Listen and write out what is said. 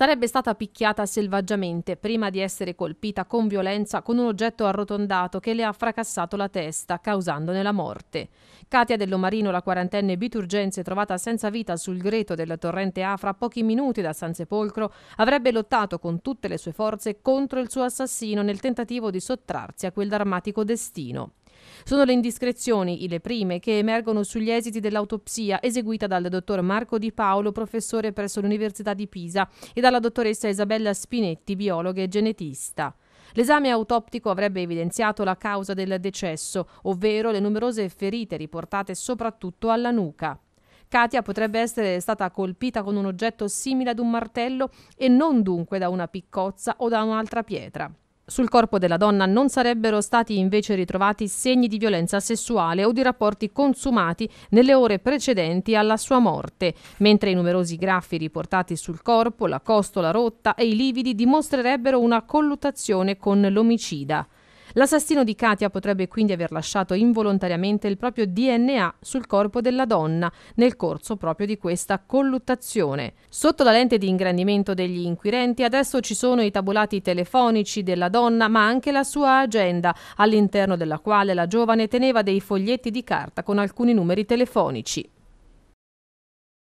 sarebbe stata picchiata selvaggiamente prima di essere colpita con violenza con un oggetto arrotondato che le ha fracassato la testa, causandone la morte. Katia Dell'Omarino, la quarantenne biturgenze trovata senza vita sul greto del torrente Afra a pochi minuti da San Sepolcro, avrebbe lottato con tutte le sue forze contro il suo assassino nel tentativo di sottrarsi a quel drammatico destino. Sono le indiscrezioni, le prime, che emergono sugli esiti dell'autopsia eseguita dal dottor Marco Di Paolo, professore presso l'Università di Pisa, e dalla dottoressa Isabella Spinetti, biologa e genetista. L'esame autoptico avrebbe evidenziato la causa del decesso, ovvero le numerose ferite riportate soprattutto alla nuca. Katia potrebbe essere stata colpita con un oggetto simile ad un martello e non dunque da una piccozza o da un'altra pietra. Sul corpo della donna non sarebbero stati invece ritrovati segni di violenza sessuale o di rapporti consumati nelle ore precedenti alla sua morte, mentre i numerosi graffi riportati sul corpo, la costola rotta e i lividi dimostrerebbero una colluttazione con l'omicida. L'assassino di Katia potrebbe quindi aver lasciato involontariamente il proprio DNA sul corpo della donna nel corso proprio di questa colluttazione. Sotto la lente di ingrandimento degli inquirenti adesso ci sono i tabulati telefonici della donna ma anche la sua agenda all'interno della quale la giovane teneva dei foglietti di carta con alcuni numeri telefonici.